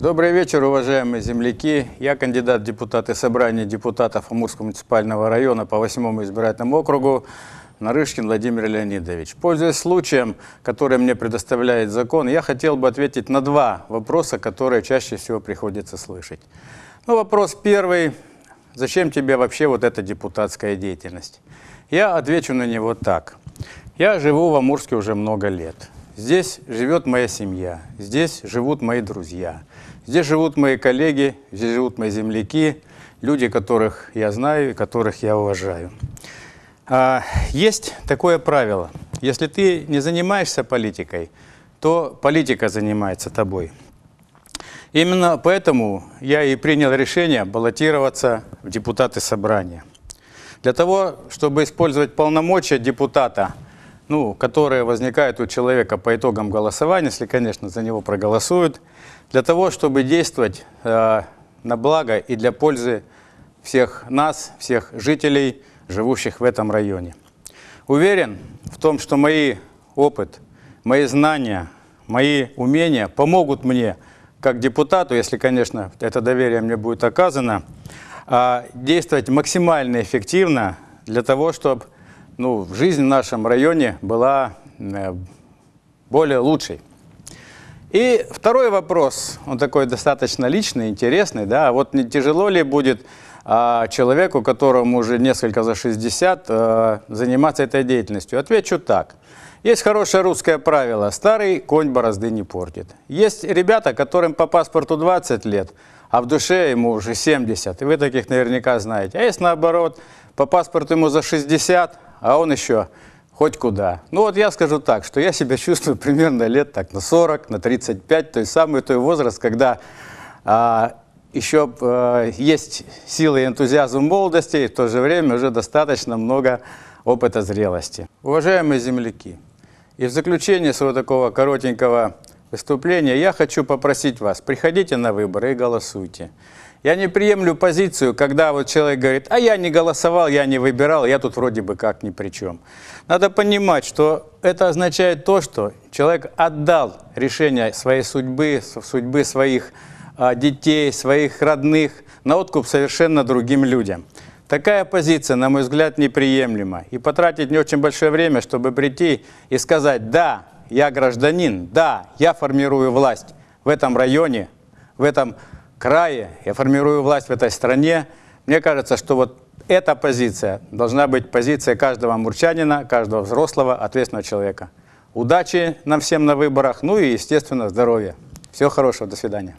Добрый вечер, уважаемые земляки. Я кандидат в депутаты собрания депутатов Амурского муниципального района по восьмому избирательному округу Нарышкин Владимир Леонидович. Пользуясь случаем, который мне предоставляет закон, я хотел бы ответить на два вопроса, которые чаще всего приходится слышать. Ну, вопрос первый. Зачем тебе вообще вот эта депутатская деятельность? Я отвечу на него так. Я живу в Амурске уже много лет. Здесь живет моя семья, здесь живут мои друзья, здесь живут мои коллеги, здесь живут мои земляки, люди, которых я знаю и которых я уважаю. А, есть такое правило. Если ты не занимаешься политикой, то политика занимается тобой. Именно поэтому я и принял решение баллотироваться в депутаты собрания. Для того, чтобы использовать полномочия депутата – ну, которые возникают у человека по итогам голосования, если, конечно, за него проголосуют, для того, чтобы действовать э, на благо и для пользы всех нас, всех жителей, живущих в этом районе. Уверен в том, что мои опыт, мои знания, мои умения помогут мне, как депутату, если, конечно, это доверие мне будет оказано, э, действовать максимально эффективно для того, чтобы ну, жизнь в нашем районе была э, более лучшей. И второй вопрос, он такой достаточно личный, интересный, да, вот не тяжело ли будет а, человеку, которому уже несколько за 60, а, э, заниматься этой деятельностью? Отвечу так. Есть хорошее русское правило, старый конь борозды не портит. Есть ребята, которым по паспорту 20 лет, а в душе ему уже 70, и вы таких наверняка знаете. А есть наоборот, по паспорту ему за 60, а он еще хоть куда. Ну вот я скажу так, что я себя чувствую примерно лет так на 40, на 35, то есть самый той возраст, когда а, еще э, есть силы и энтузиазм молодости, и в то же время уже достаточно много опыта зрелости. Уважаемые земляки, и в заключение своего такого коротенького выступления я хочу попросить вас, приходите на выборы и голосуйте. Я не приемлю позицию, когда вот человек говорит, а я не голосовал, я не выбирал, я тут вроде бы как ни при чем. Надо понимать, что это означает то, что человек отдал решение своей судьбы, судьбы своих а, детей, своих родных на откуп совершенно другим людям. Такая позиция, на мой взгляд, неприемлема. И потратить не очень большое время, чтобы прийти и сказать, да, я гражданин, да, я формирую власть в этом районе, в этом районе крае, я формирую власть в этой стране. Мне кажется, что вот эта позиция должна быть позицией каждого мурчанина, каждого взрослого, ответственного человека. Удачи нам всем на выборах, ну и, естественно, здоровья. Всего хорошего, до свидания.